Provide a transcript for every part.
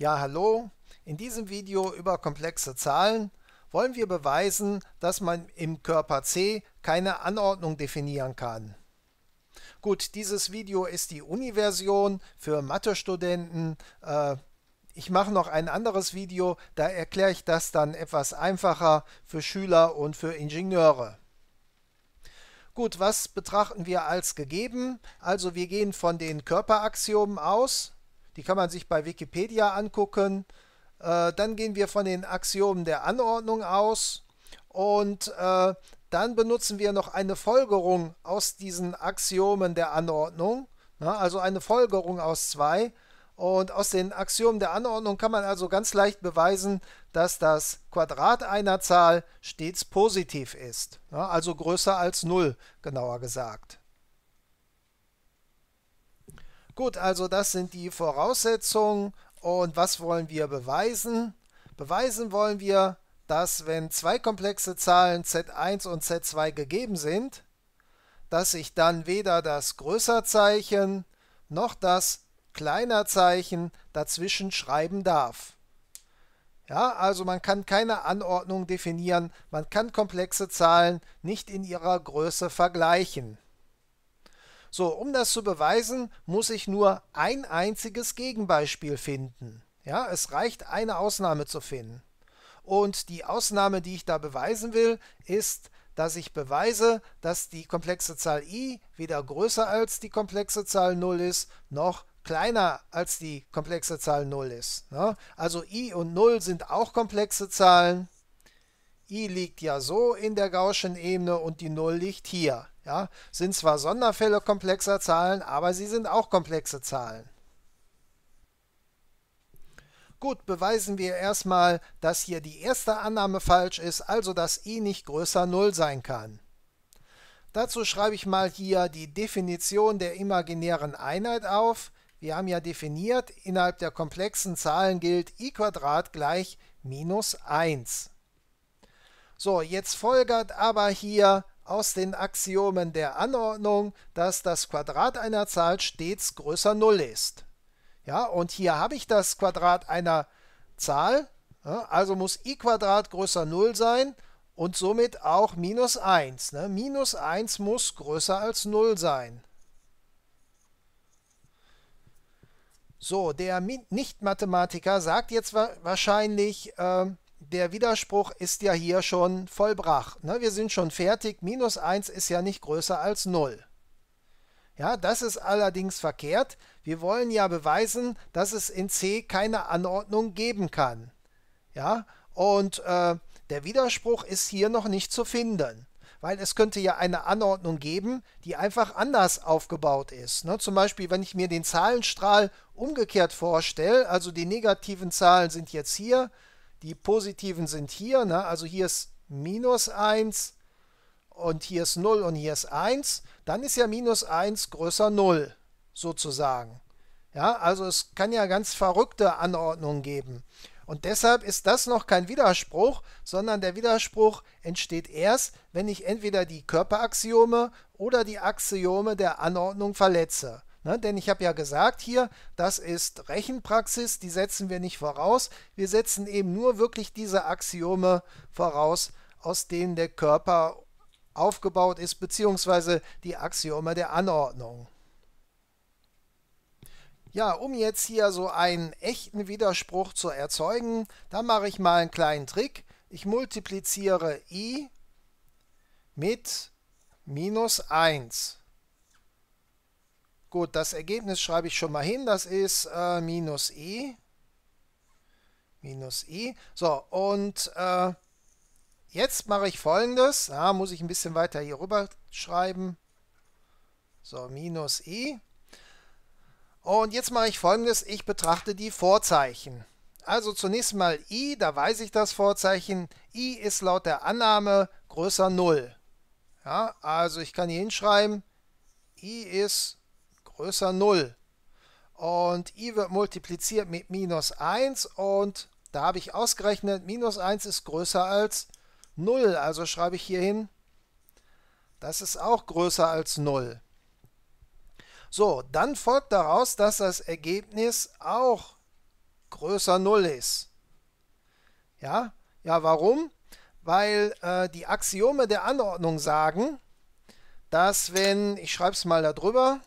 Ja, hallo. In diesem Video über komplexe Zahlen wollen wir beweisen, dass man im Körper C keine Anordnung definieren kann. Gut, dieses Video ist die Uni-Version für Mathestudenten. Äh, ich mache noch ein anderes Video, da erkläre ich das dann etwas einfacher für Schüler und für Ingenieure. Gut, was betrachten wir als gegeben? Also wir gehen von den Körperaxiomen aus die kann man sich bei Wikipedia angucken. Äh, dann gehen wir von den Axiomen der Anordnung aus und äh, dann benutzen wir noch eine Folgerung aus diesen Axiomen der Anordnung, na, ne? also eine Folgerung aus zwei. Und aus den Axiomen der Anordnung kann man also ganz leicht beweisen, dass das Quadrat einer Zahl stets positiv ist, na, ne? also größer als 0, genauer gesagt. Gut, also das sind die Voraussetzungen. Und was wollen wir beweisen? Beweisen wollen wir, dass wenn zwei komplexe Zahlen z1 und z2 gegeben sind, dass sich dann weder das Größerzeichen noch das Kleinerzeichen dazwischen schreiben darf. Ja, also man kann keine Anordnung definieren, man kann komplexe Zahlen nicht in ihrer Größe vergleichen. So, um das zu beweisen, muss ich nur ein einziges Gegenbeispiel finden. Ja, es reicht eine Ausnahme zu finden. Und die Ausnahme, die ich da beweisen will, ist, dass ich beweise, dass die komplexe Zahl i weder größer als die komplexe Zahl 0 ist, noch kleiner als die komplexe Zahl 0 ist. Ne? Also i und 0 sind auch komplexe Zahlen i liegt ja so in der Gaußschen Ebene und die 0 liegt hier. Ja, sind zwar Sonderfälle komplexer Zahlen, aber sie sind auch komplexe Zahlen. Gut, beweisen wir erstmal, dass hier die erste Annahme falsch ist, also dass i nicht größer 0 sein kann. Dazu schreibe ich mal hier die Definition der imaginären Einheit auf. Wir haben ja definiert, innerhalb der komplexen Zahlen gilt i gleich minus 1. So, jetzt folgert aber hier aus den Axiomen der Anordnung, dass das Quadrat einer Zahl stets größer 0 ist. Ja, und hier habe ich das Quadrat einer Zahl, ja, also muss i Quadrat größer 0 sein und somit auch minus 1. Ne? Minus 1 muss größer als 0 sein. So, der Nicht-Mathematiker sagt jetzt wa wahrscheinlich, äh, der Widerspruch ist ja hier schon vollbracht. Ne? Wir sind schon fertig. Minus 1 ist ja nicht größer als 0. Ja, das ist allerdings verkehrt. Wir wollen ja beweisen, dass es in C keine Anordnung geben kann. Ja, und äh, der Widerspruch ist hier noch nicht zu finden, weil es könnte ja eine Anordnung geben, die einfach anders aufgebaut ist. Ne? Zum Beispiel, wenn ich mir den Zahlenstrahl umgekehrt vorstelle, also die negativen Zahlen sind jetzt hier, die positiven sind hier, ne? also hier ist minus 1 und hier ist 0 und hier ist 1. Dann ist ja minus 1 größer 0 sozusagen. Ja, also es kann ja ganz verrückte Anordnungen geben. Und deshalb ist das noch kein Widerspruch, sondern der Widerspruch entsteht erst, wenn ich entweder die Körperaxiome oder die Axiome der Anordnung verletze. Ne? Denn ich habe ja gesagt hier, das ist Rechenpraxis, die setzen wir nicht voraus. Wir setzen eben nur wirklich diese Axiome voraus, aus denen der Körper aufgebaut ist, beziehungsweise die Axiome der Anordnung. Ja, um jetzt hier so einen echten Widerspruch zu erzeugen, da mache ich mal einen kleinen Trick. Ich multipliziere i mit minus 1. Gut, das Ergebnis schreibe ich schon mal hin. Das ist äh, minus i. Minus i. So, und äh, jetzt mache ich folgendes. Da muss ich ein bisschen weiter hier rüber schreiben. So, minus i. Und jetzt mache ich folgendes. Ich betrachte die Vorzeichen. Also zunächst mal i, da weiß ich das Vorzeichen. i ist laut der Annahme größer 0. Ja, also ich kann hier hinschreiben, i ist größer 0. Und i wird multipliziert mit minus 1 und da habe ich ausgerechnet, minus 1 ist größer als 0. Also schreibe ich hier hin, das ist auch größer als 0. So, dann folgt daraus, dass das Ergebnis auch größer 0 ist. Ja, ja warum? Weil äh, die Axiome der Anordnung sagen, dass wenn, ich schreibe es mal darüber,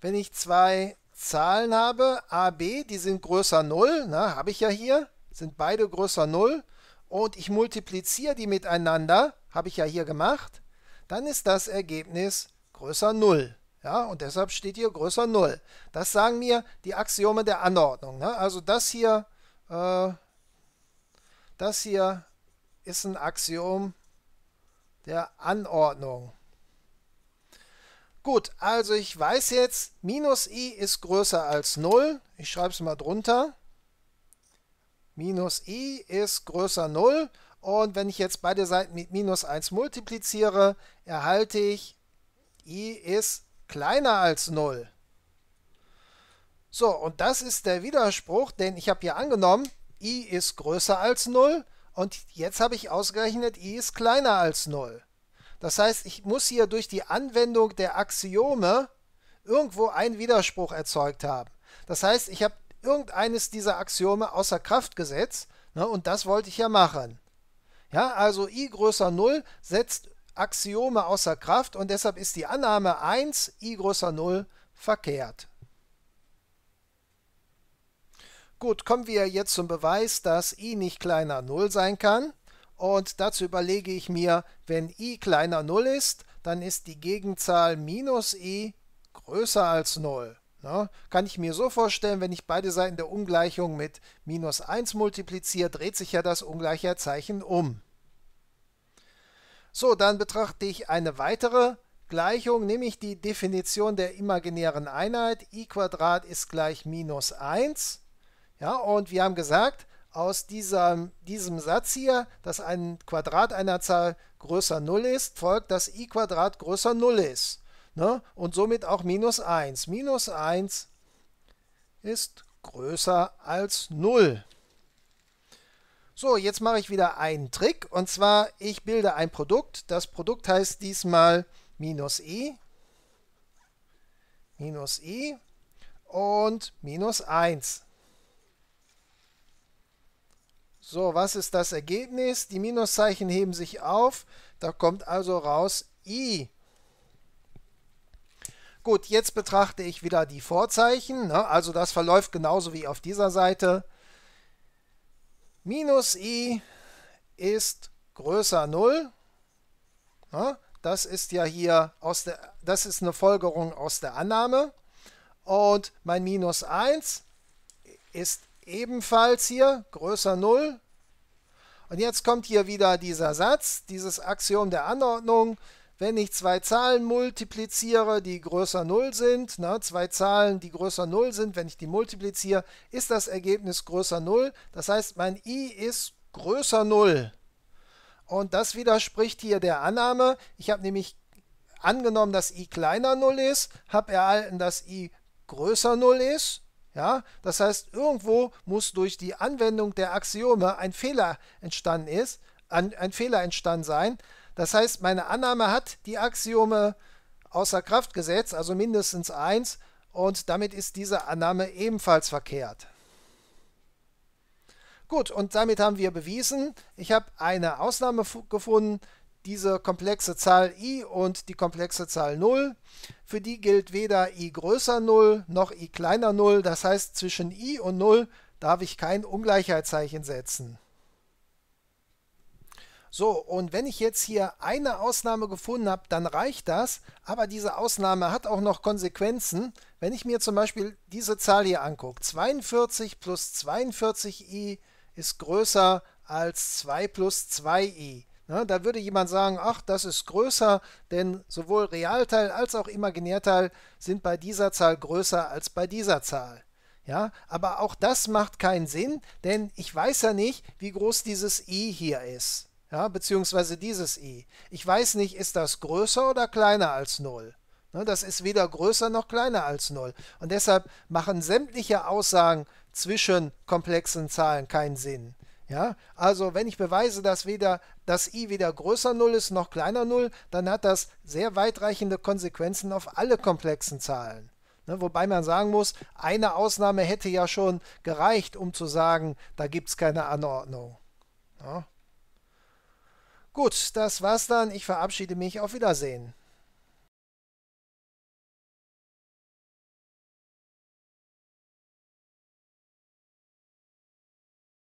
wenn ich zwei Zahlen habe, a, b, die sind größer 0, na, ne, habe ich ja hier, sind beide größer 0 und ich multipliziere die miteinander, habe ich ja hier gemacht, dann ist das Ergebnis größer 0. Ja, und deshalb steht hier größer 0. Das sagen mir die Axiome der Anordnung. Ne? Also das hier, äh, das hier ist ein Axiom der Anordnung. Gut, also ich weiß jetzt, minus i ist größer als 0. Ich schreibe es mal drunter. Minus i ist größer 0. Und wenn ich jetzt beide Seiten mit minus 1 multipliziere, erhalte ich i ist kleiner als 0. So, und das ist der Widerspruch, denn ich habe hier angenommen, i ist größer als 0 und jetzt habe ich ausgerechnet, i ist kleiner als 0. Das heißt, ich muss hier durch die Anwendung der Axiome irgendwo einen Widerspruch erzeugt haben. Das heißt, ich habe irgendeines dieser Axiome außer Kraft gesetzt ne, und das wollte ich ja machen. Ja, also i größer 0 setzt Axiome außer Kraft und deshalb ist die Annahme 1 i größer 0 verkehrt. Gut, kommen wir jetzt zum Beweis, dass i nicht kleiner 0 sein kann. Und dazu überlege ich mir, wenn i kleiner 0 ist, dann ist die Gegenzahl minus i größer als 0. Na, ne? kann ich mir so vorstellen, wenn ich beide Seiten der Ungleichung mit minus 1 multipliziere, dreht sich ja das ungleiche Zeichen um. So, dann betrachte ich eine weitere Gleichung, nämlich die Definition der imaginären Einheit. i Quadrat ist gleich minus 1. Ja, und wir haben gesagt, aus dieser, diesem Satz hier, dass ein Quadrat einer Zahl größer 0 ist, folgt, dass i Quadrat größer 0 ist. Ne? Und somit auch minus 1. Minus 1 ist größer als 0. So, jetzt mache ich wieder einen Trick. Und zwar, ich bilde ein Produkt. Das Produkt heißt diesmal minus i. Minus i und minus 1. So, was ist das Ergebnis? Die Minuszeichen heben sich auf. Da kommt also raus i. Gut, jetzt betrachte ich wieder die Vorzeichen. Ne? Also das verläuft genauso wie auf dieser Seite. Minus i ist größer 0. Ne? Das ist ja hier aus der, das ist eine Folgerung aus der Annahme. Und mein Minus 1 ist ebenfalls hier größer 0. Und jetzt kommt hier wieder dieser Satz, dieses Axiom der Anordnung. Wenn ich zwei Zahlen multipliziere, die größer 0 sind, ne, zwei Zahlen, die größer 0 sind, wenn ich die multipliziere, ist das Ergebnis größer 0. Das heißt, mein i ist größer 0. Und das widerspricht hier der Annahme. Ich habe nämlich angenommen, dass i kleiner 0 ist, habe erhalten, dass i größer 0 ist ja, das heißt, irgendwo muss durch die Anwendung der Axiome ein Fehler entstanden ist, an, ein Fehler entstanden sein. Das heißt, meine Annahme hat die Axiome außer Kraft gesetzt, also mindestens 1, und damit ist diese Annahme ebenfalls verkehrt. Gut, und damit haben wir bewiesen, ich habe eine Ausnahme gefunden, diese komplexe Zahl i und die komplexe Zahl 0. Für die gilt weder i größer 0 noch i kleiner 0. Das heißt, zwischen i und 0 darf ich kein Ungleichheitszeichen setzen. So, und wenn ich jetzt hier eine Ausnahme gefunden habe, dann reicht das. Aber diese Ausnahme hat auch noch Konsequenzen. Wenn ich mir zum Beispiel diese Zahl hier angucke, 42 plus 42i ist größer als 2 plus 2i. Ja, ne? da würde jemand sagen, ach, das ist größer, denn sowohl Realteil als auch Imaginärteil sind bei dieser Zahl größer als bei dieser Zahl. Ja, aber auch das macht keinen Sinn, denn ich weiß ja nicht, wie groß dieses i hier ist, ja, beziehungsweise dieses i. Ich weiß nicht, ist das größer oder kleiner als 0. Ja, ne? das ist weder größer noch kleiner als 0. Und deshalb machen sämtliche Aussagen zwischen komplexen Zahlen keinen Sinn. Ja, also wenn ich beweise, dass weder das i weder größer 0 ist noch kleiner 0, dann hat das sehr weitreichende Konsequenzen auf alle komplexen Zahlen. Ne, wobei man sagen muss, eine Ausnahme hätte ja schon gereicht, um zu sagen, da gibt es keine Anordnung. Ja. Gut, das war's dann. Ich verabschiede mich. Auf Wiedersehen.